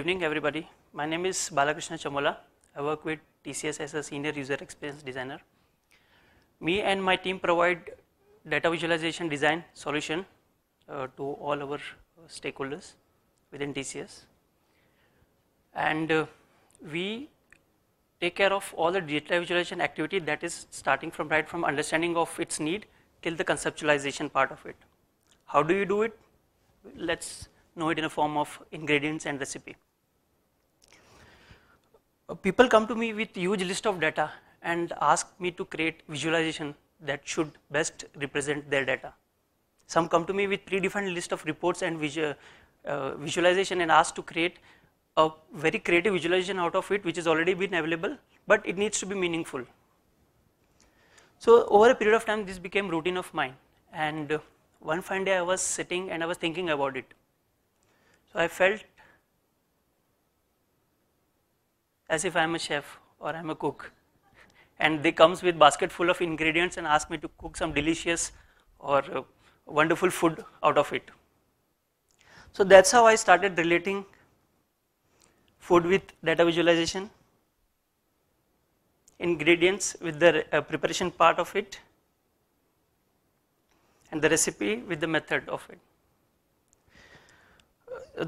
evening everybody. My name is Balakrishna Chamola. I work with TCS as a senior user experience designer. Me and my team provide data visualization design solution uh, to all our stakeholders within TCS. And uh, we take care of all the data visualization activity that is starting from right from understanding of its need till the conceptualization part of it. How do you do it? Let's know it in a form of ingredients and recipe people come to me with huge list of data and ask me to create visualization that should best represent their data. Some come to me with predefined list of reports and visual, uh, visualization and ask to create a very creative visualization out of it which has already been available but it needs to be meaningful. So over a period of time this became routine of mine and uh, one fine day I was sitting and I was thinking about it. So I felt as if I'm a chef or I'm a cook. And they comes with basket full of ingredients and ask me to cook some delicious or uh, wonderful food out of it. So that's how I started relating food with data visualization, ingredients with the uh, preparation part of it, and the recipe with the method of it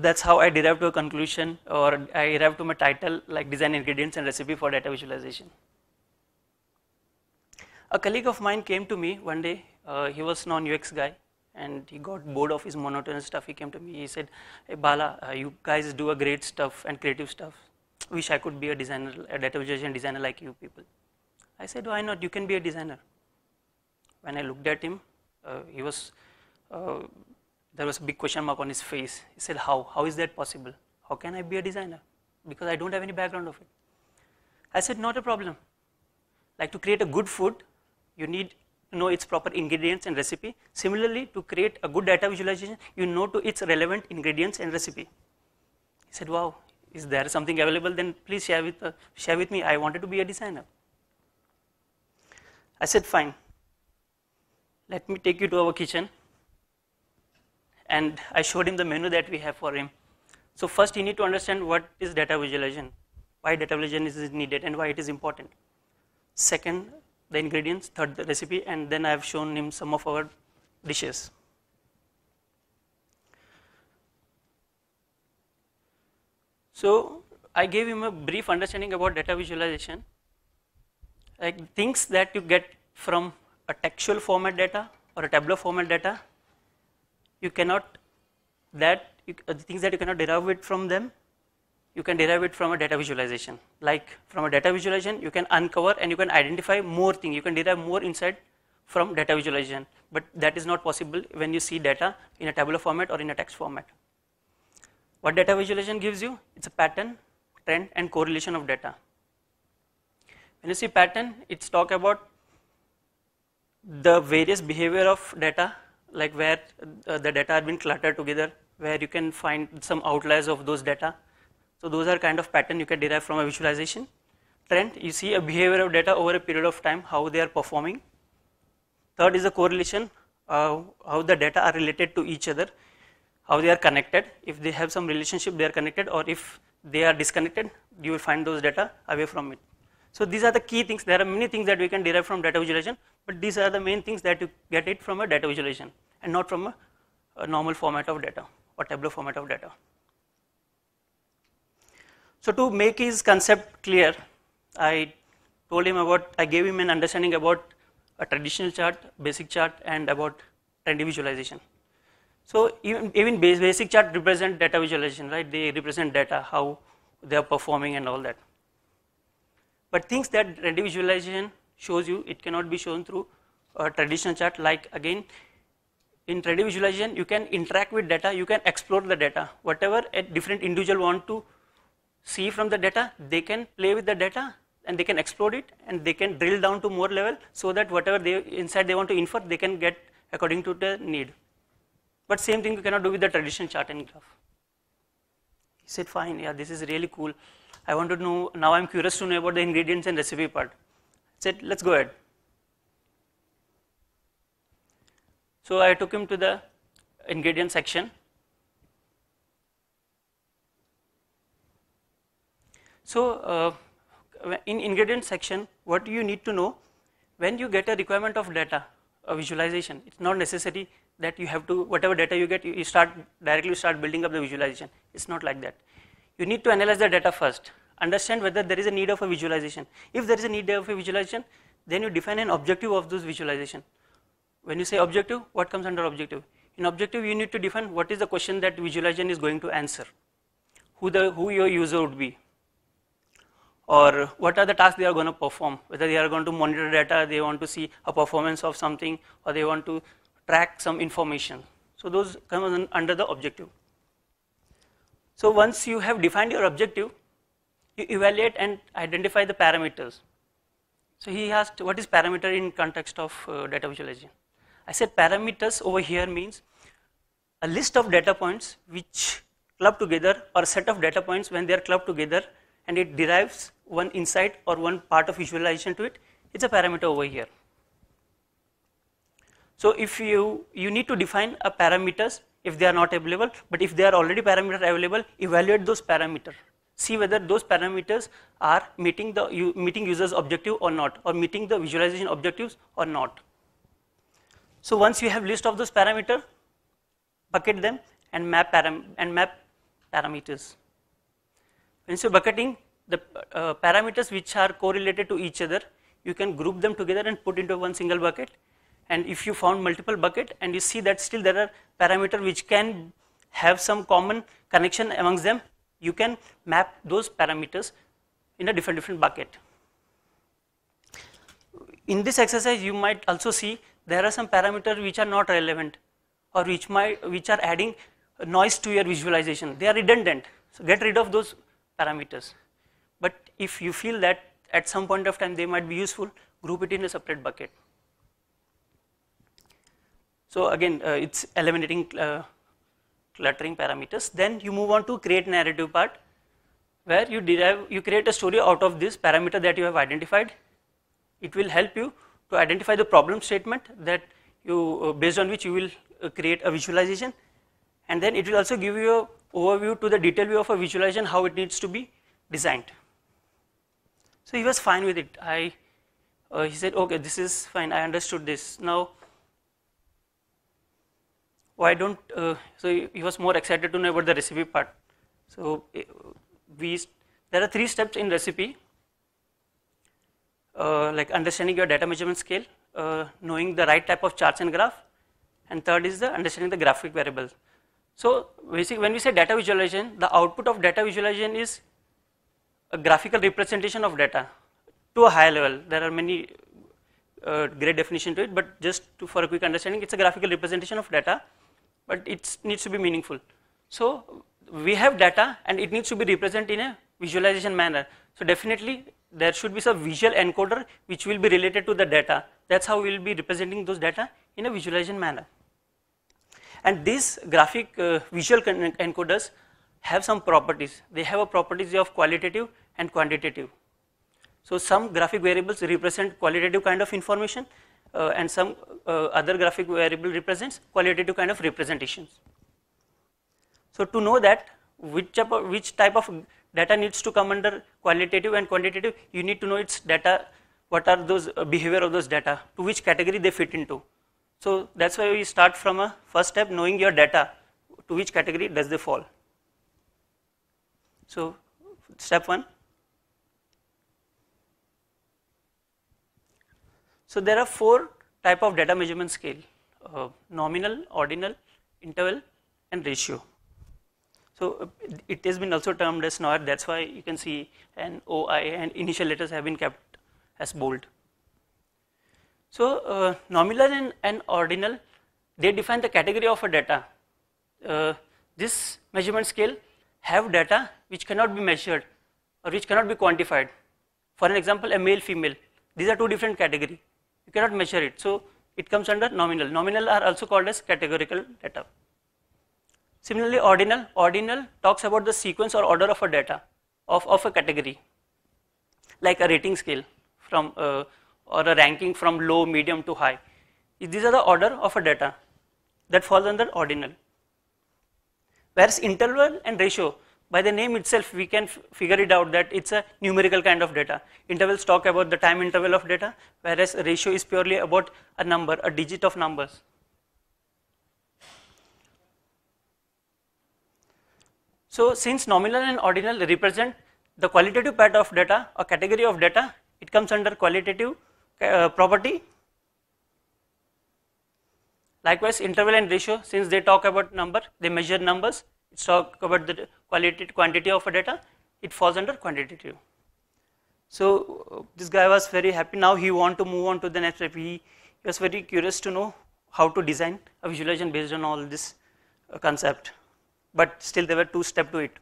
that's how I derive to a conclusion or I derived to my title like design ingredients and recipe for data visualization. A colleague of mine came to me one day, uh, he was non-UX guy and he got bored of his monotonous stuff. He came to me, he said, hey Bala, uh, you guys do a great stuff and creative stuff. Wish I could be a designer, a data visualization designer like you people. I said, why not, you can be a designer. When I looked at him, uh, he was uh, there was a big question mark on his face. He said, how? How is that possible? How can I be a designer? Because I don't have any background of it. I said, not a problem. Like to create a good food, you need to know its proper ingredients and recipe. Similarly, to create a good data visualization, you know to its relevant ingredients and recipe. He said, wow, is there something available? Then please share with, uh, share with me. I wanted to be a designer. I said, fine. Let me take you to our kitchen and I showed him the menu that we have for him. So first you need to understand what is data visualization, why data visualization is needed and why it is important. Second, the ingredients, third the recipe, and then I have shown him some of our dishes. So I gave him a brief understanding about data visualization, like things that you get from a textual format data or a Tableau format data you cannot that you, uh, the things that you cannot derive it from them, you can derive it from a data visualization. Like from a data visualization, you can uncover and you can identify more things. You can derive more insight from data visualization, but that is not possible when you see data in a tabular format or in a text format. What data visualization gives you? It's a pattern, trend, and correlation of data. When you see pattern, it's talk about the various behavior of data like where uh, the data have been cluttered together, where you can find some outliers of those data. So those are kind of pattern you can derive from a visualization. Trend, you see a behavior of data over a period of time, how they are performing. Third is the correlation, uh, how the data are related to each other, how they are connected. If they have some relationship, they are connected, or if they are disconnected, you will find those data away from it. So these are the key things. There are many things that we can derive from data visualization, but these are the main things that you get it from a data visualization and not from a, a normal format of data or Tableau format of data. So to make his concept clear, I told him about, I gave him an understanding about a traditional chart, basic chart and about trendy visualization. So even, even basic chart represent data visualization, right? They represent data, how they are performing and all that. But things that ready visualization shows you, it cannot be shown through a traditional chart. Like again, in 3 visualization, you can interact with data, you can explore the data. Whatever a different individual want to see from the data, they can play with the data and they can explore it and they can drill down to more level so that whatever they inside they want to infer, they can get according to the need. But same thing you cannot do with the traditional chart and graph. He said, fine, yeah, this is really cool. I want to know, now I'm curious to know about the ingredients and recipe part. said, let's go ahead. So I took him to the ingredient section. So uh, in ingredient section, what you need to know, when you get a requirement of data, a visualization, it's not necessary that you have to, whatever data you get, you, you start directly start building up the visualization. It's not like that you need to analyze the data first, understand whether there is a need of a visualization. If there is a need of a visualization, then you define an objective of those visualization. When you say objective, what comes under objective? In objective, you need to define what is the question that visualization is going to answer, who, the, who your user would be, or what are the tasks they are going to perform, whether they are going to monitor data, they want to see a performance of something, or they want to track some information. So those come under the objective. So once you have defined your objective, you evaluate and identify the parameters. So he asked, what is parameter in context of uh, data visualization? I said parameters over here means a list of data points which club together or a set of data points when they are clubbed together and it derives one insight or one part of visualization to it, it's a parameter over here. So if you, you need to define a parameters if they are not available, but if they are already parameter available, evaluate those parameter. See whether those parameters are meeting the meeting user's objective or not, or meeting the visualization objectives or not. So once you have list of those parameter, bucket them and map param and map parameters. Instead of bucketing, the uh, parameters which are correlated to each other, you can group them together and put into one single bucket and if you found multiple bucket and you see that still there are parameter which can have some common connection amongst them, you can map those parameters in a different different bucket. In this exercise, you might also see there are some parameters which are not relevant or which might which are adding noise to your visualization. They are redundant. So get rid of those parameters. But if you feel that at some point of time they might be useful, group it in a separate bucket. So again, uh, it's eliminating uh, cluttering parameters. Then you move on to create narrative part where you derive, you create a story out of this parameter that you have identified. It will help you to identify the problem statement that you, uh, based on which you will uh, create a visualization. And then it will also give you a overview to the detail view of a visualization, how it needs to be designed. So he was fine with it. I, uh, he said, okay, this is fine. I understood this. Now why don't uh, so he was more excited to know about the recipe part so eh, we there are three steps in recipe uh, like understanding your data measurement scale uh, knowing the right type of charts and graph and third is the understanding the graphic variables so basically when we say data visualization the output of data visualization is a graphical representation of data to a high level there are many uh, great definition to it, but just for a quick understanding, it's a graphical representation of data but it needs to be meaningful. So we have data and it needs to be represented in a visualization manner. So definitely there should be some visual encoder which will be related to the data. That's how we will be representing those data in a visualization manner. And these graphic uh, visual encoders have some properties. They have a properties of qualitative and quantitative. So some graphic variables represent qualitative kind of information uh, and some uh, other graphic variable represents qualitative kind of representations. So to know that which type, of, which type of data needs to come under qualitative and quantitative, you need to know its data, what are those uh, behavior of those data, to which category they fit into. So that's why we start from a first step knowing your data, to which category does they fall. So step one, So there are four type of data measurement scale, uh, nominal, ordinal, interval and ratio. So it has been also termed as NOR, that's why you can see an OI and initial letters have been kept as bold. So uh, nominal and, and, ordinal, they define the category of a data. Uh, this measurement scale have data which cannot be measured or which cannot be quantified. For an example, a male, female, these are two different category. You cannot measure it. So it comes under nominal. Nominal are also called as categorical data. Similarly, ordinal. Ordinal talks about the sequence or order of a data, of, of a category, like a rating scale from uh, or a ranking from low, medium to high. These are the order of a data that falls under ordinal. Whereas interval and ratio by the name itself, we can figure it out that it's a numerical kind of data. Intervals talk about the time interval of data, whereas ratio is purely about a number, a digit of numbers. So since nominal and ordinal represent the qualitative part of data or category of data, it comes under qualitative uh, property. Likewise, interval and ratio, since they talk about number, they measure numbers, it's talk about the quality, quantity of a data. It falls under quantitative. So this guy was very happy. Now he want to move on to the next step. He, he was very curious to know how to design a visualization based on all this uh, concept. But still there were two steps to it.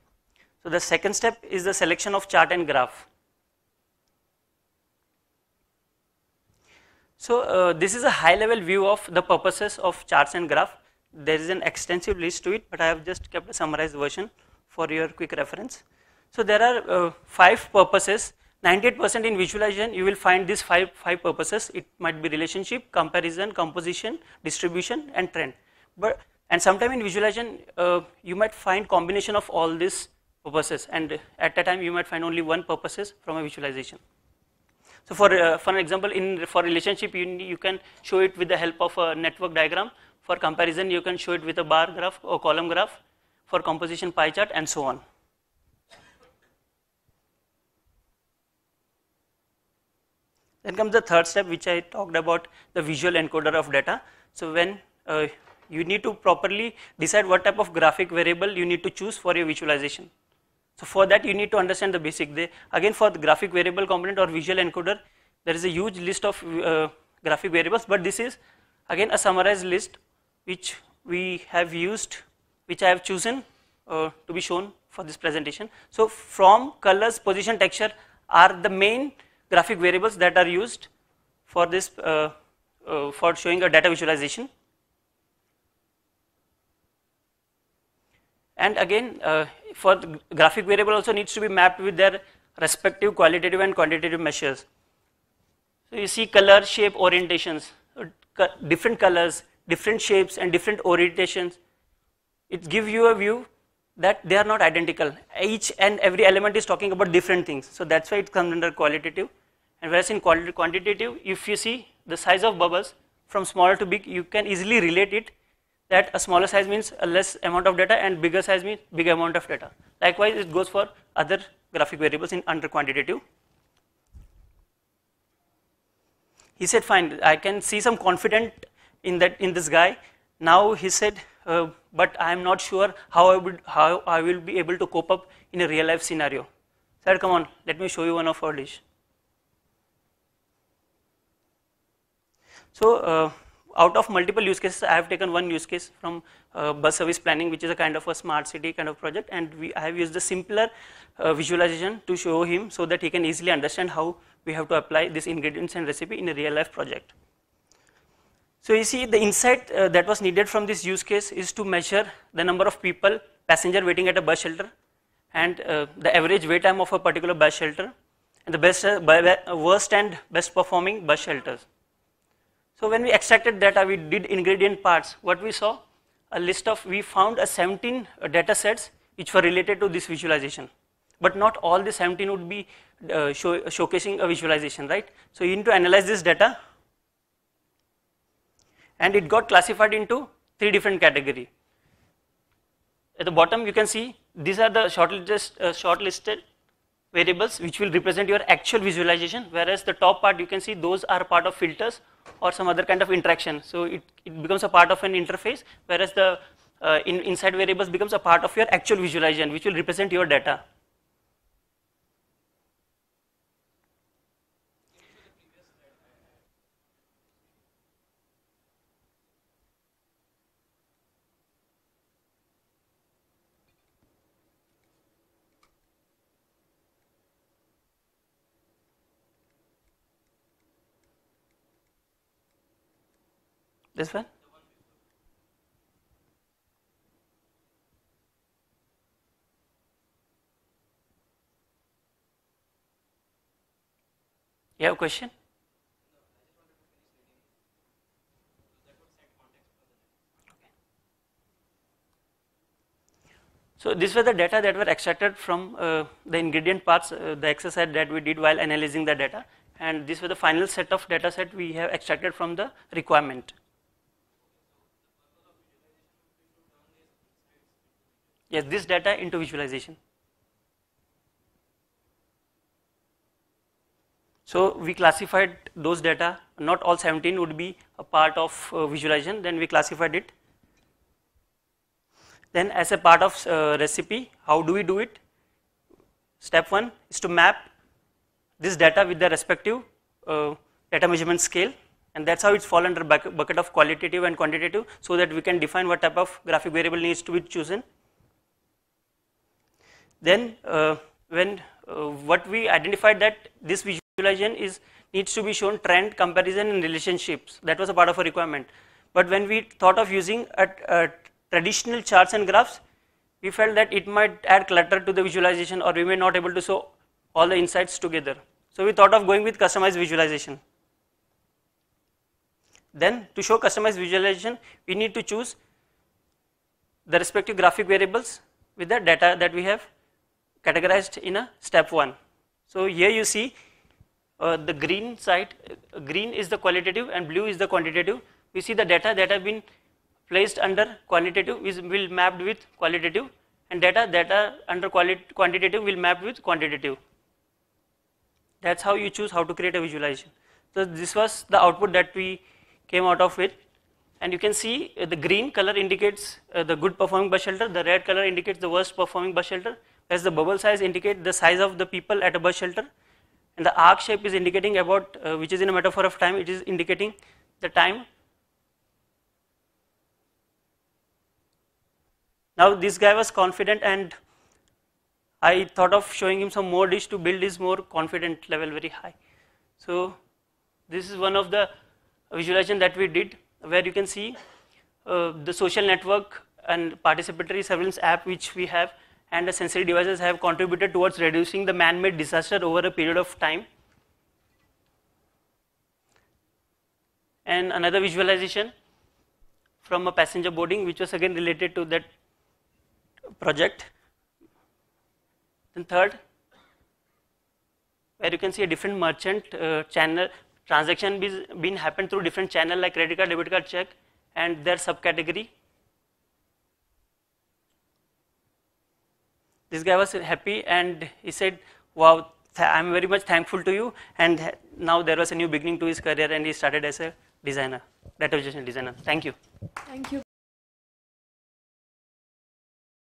So the second step is the selection of chart and graph. So uh, this is a high level view of the purposes of charts and graph. There is an extensive list to it, but I have just kept a summarized version for your quick reference. So there are uh, five purposes. 98% in visualization, you will find these five, five purposes. It might be relationship, comparison, composition, distribution, and trend. But and sometime in visualization, uh, you might find combination of all these purposes. And at a time, you might find only one purposes from a visualization. So for, uh, for an example, in for relationship, you, you can show it with the help of a network diagram for comparison, you can show it with a bar graph or column graph for composition pie chart and so on. Then comes the third step which I talked about the visual encoder of data. So when uh, you need to properly decide what type of graphic variable you need to choose for your visualization. So for that you need to understand the basic. They, again for the graphic variable component or visual encoder there is a huge list of uh, graphic variables but this is again a summarized list which we have used, which I have chosen uh, to be shown for this presentation. So from colors, position, texture are the main graphic variables that are used for this uh, uh, for showing a data visualization. And again, uh, for the graphic variable also needs to be mapped with their respective qualitative and quantitative measures. So you see color, shape, orientations, uh, different colors, different shapes and different orientations. It gives you a view that they are not identical. Each and every element is talking about different things. So that's why it comes under qualitative. And whereas in quantitative, if you see the size of bubbles from small to big, you can easily relate it that a smaller size means a less amount of data and bigger size means big amount of data. Likewise, it goes for other graphic variables in under quantitative. He said, fine, I can see some confident in that in this guy. Now he said, uh, but I am not sure how I would how I will be able to cope up in a real life scenario. Sir, come on, let me show you one of our dish. So uh, out of multiple use cases, I have taken one use case from uh, bus service planning, which is a kind of a smart city kind of project, and we, I have used a simpler uh, visualization to show him so that he can easily understand how we have to apply this ingredients and recipe in a real life project. So you see the insight uh, that was needed from this use case is to measure the number of people, passenger waiting at a bus shelter and uh, the average wait time of a particular bus shelter and the best, uh, worst and best performing bus shelters. So when we extracted data, we did ingredient parts. What we saw, a list of, we found a 17 uh, data sets which were related to this visualization. But not all the 17 would be uh, show, showcasing a visualization, right? So you need to analyze this data and it got classified into three different category. At the bottom you can see these are the uh, shortlisted variables which will represent your actual visualization whereas the top part you can see those are part of filters or some other kind of interaction. So it, it becomes a part of an interface whereas the uh, in, inside variables becomes a part of your actual visualization which will represent your data. This one? You have a question? So this was the data that were extracted from uh, the ingredient parts, uh, the exercise that we did while analyzing the data. And this was the final set of data set we have extracted from the requirement. yes, this data into visualization. So we classified those data, not all 17 would be a part of uh, visualization, then we classified it. Then as a part of uh, recipe, how do we do it? Step 1 is to map this data with the respective uh, data measurement scale and that's how it's fall under bucket of qualitative and quantitative so that we can define what type of graphic variable needs to be chosen then uh, when uh, what we identified that this visualization is needs to be shown trend, comparison and relationships. That was a part of a requirement. But when we thought of using a, a traditional charts and graphs, we felt that it might add clutter to the visualization or we may not able to show all the insights together. So we thought of going with customized visualization. Then to show customized visualization, we need to choose the respective graphic variables with the data that we have categorized in a step 1. So here you see uh, the green side, uh, green is the qualitative and blue is the quantitative. We see the data that have been placed under qualitative is will mapped with qualitative and data that are under quantitative will map with quantitative. That's how you choose how to create a visualization. So this was the output that we came out of with and you can see uh, the green color indicates uh, the good performing bus shelter, the red color indicates the worst performing bus shelter as the bubble size indicate the size of the people at a bus shelter and the arc shape is indicating about uh, which is in a metaphor of time it is indicating the time now this guy was confident and I thought of showing him some more dish to build his more confident level very high so this is one of the visualization that we did where you can see uh, the social network and participatory surveillance app which we have and the sensory devices have contributed towards reducing the man-made disaster over a period of time. And another visualization from a passenger boarding, which was again related to that project. Then third, where you can see a different merchant uh, channel transaction being happened through different channel like credit card, debit card, check, and their subcategory this guy was happy and he said, wow, I'm very much thankful to you. And now there was a new beginning to his career and he started as a designer, data visualization designer. Thank you. Thank you.